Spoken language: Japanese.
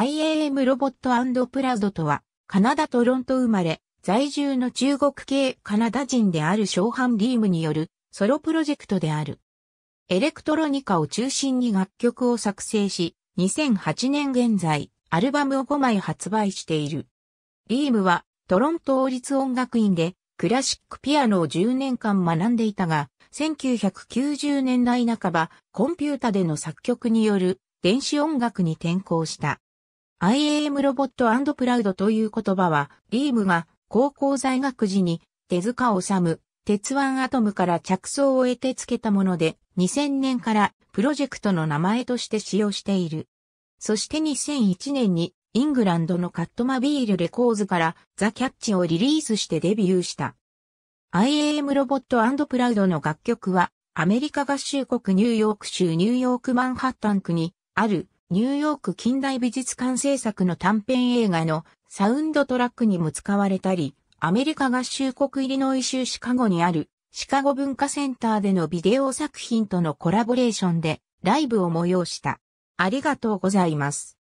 IAM ロボットプラドとは、カナダトロント生まれ、在住の中国系カナダ人であるショーハン・リームによるソロプロジェクトである。エレクトロニカを中心に楽曲を作成し、2008年現在、アルバムを5枚発売している。リームは、トロント王立音楽院で、クラシックピアノを10年間学んでいたが、1990年代半ば、コンピュータでの作曲による電子音楽に転向した。IAM ロボットプラウドという言葉は、リームが高校在学時に手塚治鉄腕アトムから着想を得て付けたもので、2000年からプロジェクトの名前として使用している。そして2001年にイングランドのカットマビールレコーズからザ・キャッチをリリースしてデビューした。IAM ロボットプラウドの楽曲はアメリカ合衆国ニューヨーク州ニューヨークマンハッタン区にあるニューヨーク近代美術館制作の短編映画のサウンドトラックにも使われたり、アメリカ合衆国イリノイ州シカゴにあるシカゴ文化センターでのビデオ作品とのコラボレーションでライブを催した。ありがとうございます。